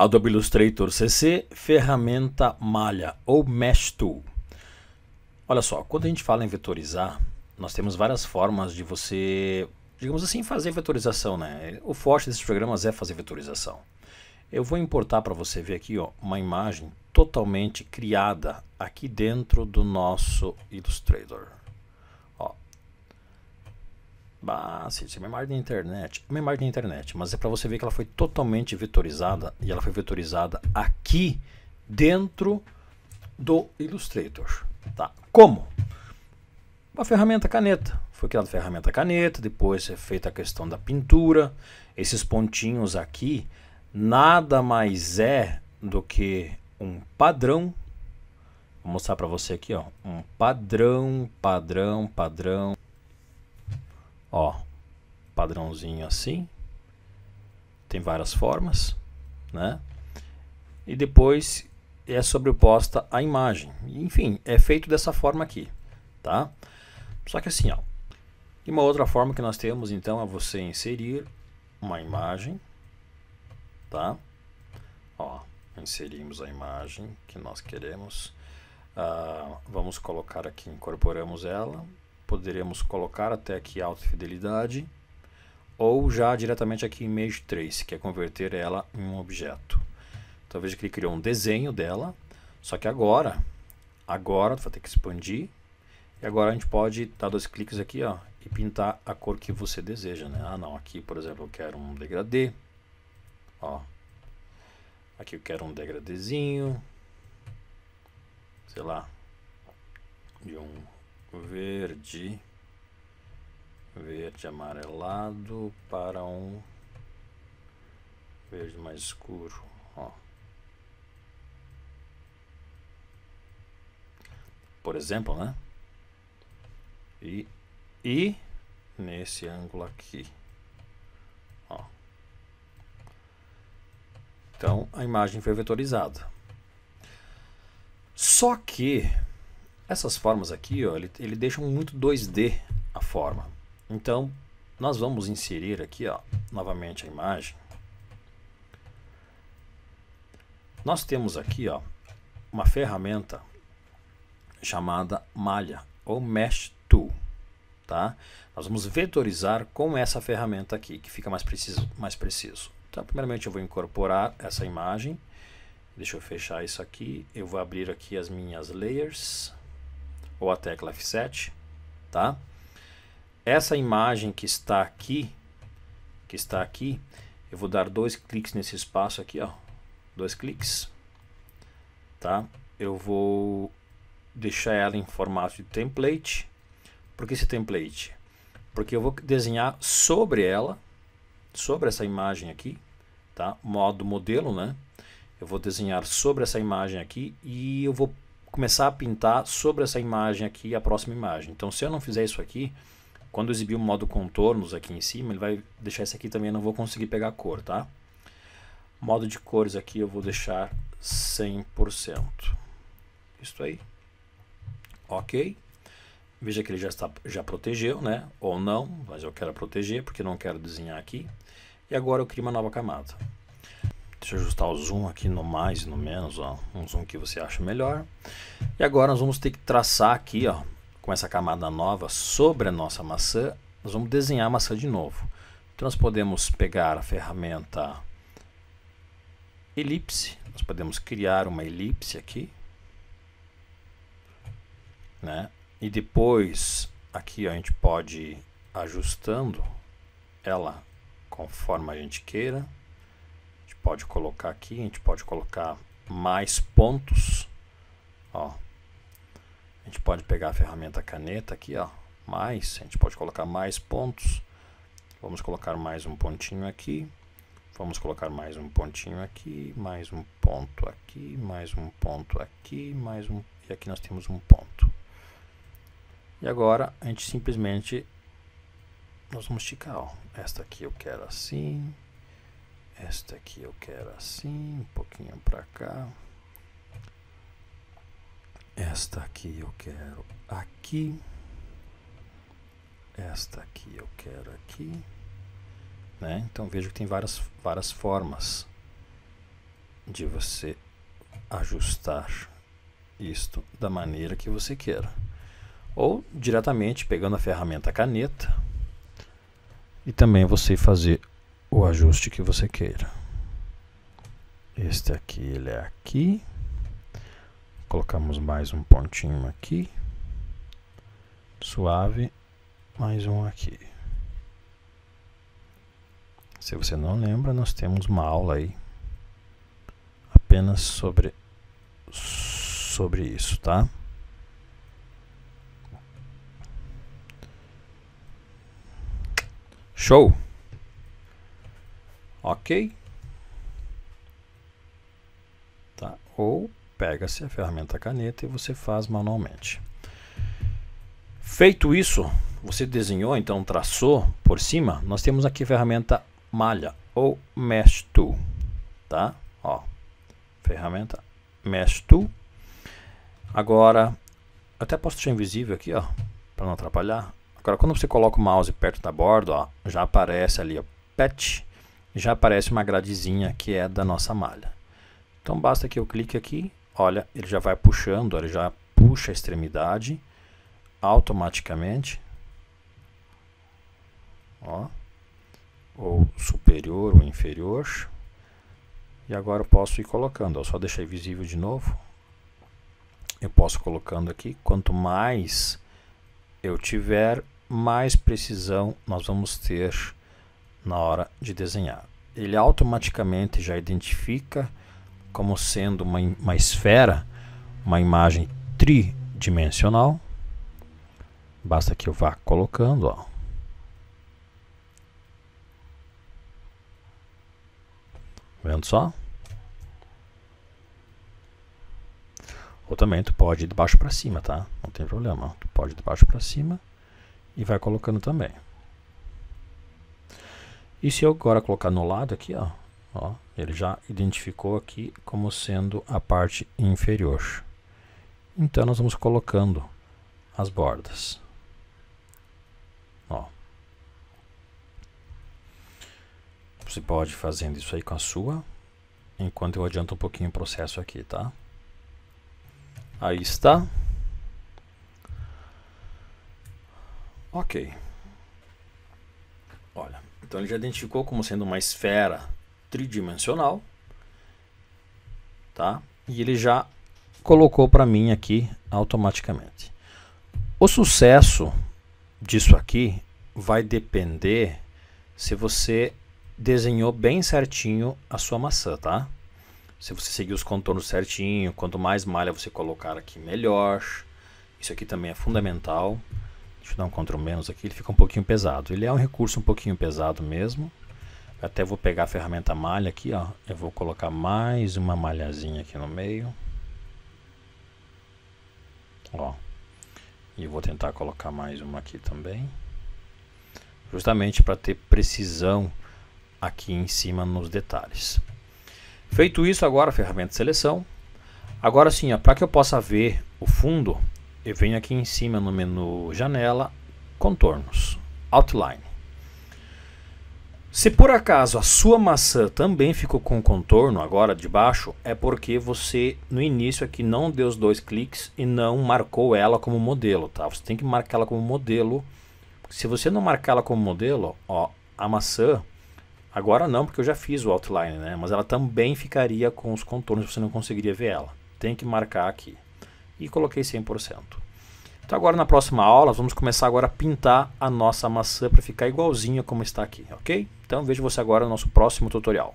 Adobe Illustrator CC, ferramenta malha ou Mesh Tool. Olha só, quando a gente fala em vetorizar, nós temos várias formas de você, digamos assim, fazer vetorização, né? O forte desses programas é fazer vetorização. Eu vou importar para você ver aqui ó, uma imagem totalmente criada aqui dentro do nosso Illustrator. Basta, é imagem de internet. uma tipo, imagem de internet, mas é para você ver que ela foi totalmente vetorizada e ela foi vetorizada aqui dentro do Illustrator. Tá? Como? A ferramenta caneta. Foi criada a ferramenta caneta, depois é feita a questão da pintura. Esses pontinhos aqui nada mais é do que um padrão. Vou mostrar para você aqui, ó, um padrão, padrão, padrão, Ó, padrãozinho assim. Tem várias formas, né? E depois é sobreposta à imagem. Enfim, é feito dessa forma aqui, tá? Só que assim, ó. E uma outra forma que nós temos, então, é você inserir uma imagem, tá? Ó, inserimos a imagem que nós queremos. Ah, vamos colocar aqui, incorporamos ela, poderemos colocar até aqui alta fidelidade ou já diretamente aqui em Image 3, que é converter ela em um objeto. Então veja que ele criou um desenho dela, só que agora, agora vai ter que expandir, e agora a gente pode dar dois cliques aqui ó, e pintar a cor que você deseja. Né? Ah não, aqui por exemplo eu quero um degradê, ó, aqui eu quero um degradezinho, sei lá, de um verde, verde amarelado para um verde mais escuro, ó. Por exemplo, né? E, e nesse ângulo aqui, ó. Então, a imagem foi vetorizada. Só que essas formas aqui, ó, ele, ele deixa muito 2D a forma. Então, nós vamos inserir aqui, ó, novamente a imagem. Nós temos aqui, ó, uma ferramenta chamada malha ou mesh tool, tá? Nós vamos vetorizar com essa ferramenta aqui, que fica mais preciso, mais preciso. Então, primeiramente eu vou incorporar essa imagem. Deixa eu fechar isso aqui. Eu vou abrir aqui as minhas layers ou a tecla F7, tá? Essa imagem que está aqui, que está aqui, eu vou dar dois cliques nesse espaço aqui, ó, dois cliques, tá? Eu vou deixar ela em formato de template. Por que esse template? Porque eu vou desenhar sobre ela, sobre essa imagem aqui, tá? Modo modelo, né? Eu vou desenhar sobre essa imagem aqui e eu vou começar a pintar sobre essa imagem aqui a próxima imagem. Então, se eu não fizer isso aqui, quando eu exibir o modo contornos aqui em cima, ele vai deixar isso aqui também, eu não vou conseguir pegar cor, tá? Modo de cores aqui eu vou deixar 100%. Isso aí. Ok. Veja que ele já, está, já protegeu, né? Ou não, mas eu quero proteger porque não quero desenhar aqui. E agora eu crio uma nova camada. Deixa eu ajustar o zoom aqui no mais e no menos, ó, um zoom que você acha melhor. E agora nós vamos ter que traçar aqui, ó, com essa camada nova sobre a nossa maçã, nós vamos desenhar a maçã de novo. Então nós podemos pegar a ferramenta elipse, nós podemos criar uma elipse aqui, né? E depois aqui ó, a gente pode ir ajustando ela conforme a gente queira pode colocar aqui, a gente pode colocar mais pontos, ó. A gente pode pegar a ferramenta caneta aqui, ó, mais, a gente pode colocar mais pontos. Vamos colocar mais um pontinho aqui. Vamos colocar mais um pontinho aqui, mais um ponto aqui, mais um ponto aqui, mais um e aqui nós temos um ponto. E agora a gente simplesmente nós vamos esticar, ó. Esta aqui eu quero assim, esta aqui eu quero assim, um pouquinho para cá. Esta aqui eu quero aqui. Esta aqui eu quero aqui. Né? Então vejo que tem várias, várias formas de você ajustar isto da maneira que você queira. Ou diretamente pegando a ferramenta caneta e também você fazer o ajuste que você queira. Este aqui, ele é aqui. Colocamos mais um pontinho aqui. Suave, mais um aqui. Se você não lembra, nós temos uma aula aí apenas sobre sobre isso, tá? Show! ok? Tá? Ou pega-se a ferramenta caneta e você faz manualmente. Feito isso, você desenhou, então traçou por cima, nós temos aqui a ferramenta malha ou mesh tool, tá? Ó, ferramenta mesh tool. Agora, até posso deixar invisível aqui, ó, para não atrapalhar. Agora, quando você coloca o mouse perto da borda, ó, já aparece ali, ó, patch já aparece uma gradezinha que é da nossa malha. Então basta que eu clique aqui, olha, ele já vai puxando, ele já puxa a extremidade automaticamente. Ó, ou superior ou inferior. E agora eu posso ir colocando, ó, só deixei visível de novo. Eu posso colocando aqui, quanto mais eu tiver, mais precisão nós vamos ter na hora de desenhar. Ele automaticamente já identifica como sendo uma, uma esfera, uma imagem tridimensional. Basta que eu vá colocando, ó. Vendo só? Ou também tu pode ir de baixo para cima, tá? Não tem problema. Tu pode ir de baixo para cima e vai colocando também. E se eu agora colocar no lado aqui, ó, ó, ele já identificou aqui como sendo a parte inferior. Então nós vamos colocando as bordas. Ó. Você pode fazendo isso aí com a sua, enquanto eu adianto um pouquinho o processo aqui, tá? Aí está. Ok. Então ele já identificou como sendo uma esfera tridimensional, tá? E ele já colocou para mim aqui automaticamente. O sucesso disso aqui vai depender se você desenhou bem certinho a sua maçã, tá? Se você seguir os contornos certinho, quanto mais malha você colocar aqui, melhor. Isso aqui também é fundamental. Deixa eu dar um Ctrl menos aqui, ele fica um pouquinho pesado. Ele é um recurso um pouquinho pesado mesmo. Até vou pegar a ferramenta malha aqui, ó. Eu vou colocar mais uma malhazinha aqui no meio. Ó. E vou tentar colocar mais uma aqui também. Justamente para ter precisão aqui em cima nos detalhes. Feito isso, agora ferramenta de seleção. Agora sim, para que eu possa ver o fundo, e venho aqui em cima no menu janela, contornos, outline. Se por acaso a sua maçã também ficou com contorno agora de baixo, é porque você no início aqui não deu os dois cliques e não marcou ela como modelo, tá? Você tem que marcar ela como modelo. Se você não marcar ela como modelo, ó, a maçã, agora não, porque eu já fiz o outline, né? Mas ela também ficaria com os contornos, você não conseguiria ver ela. Tem que marcar aqui e coloquei 100%. Então agora na próxima aula vamos começar agora a pintar a nossa maçã para ficar igualzinha como está aqui, ok? Então vejo você agora no nosso próximo tutorial.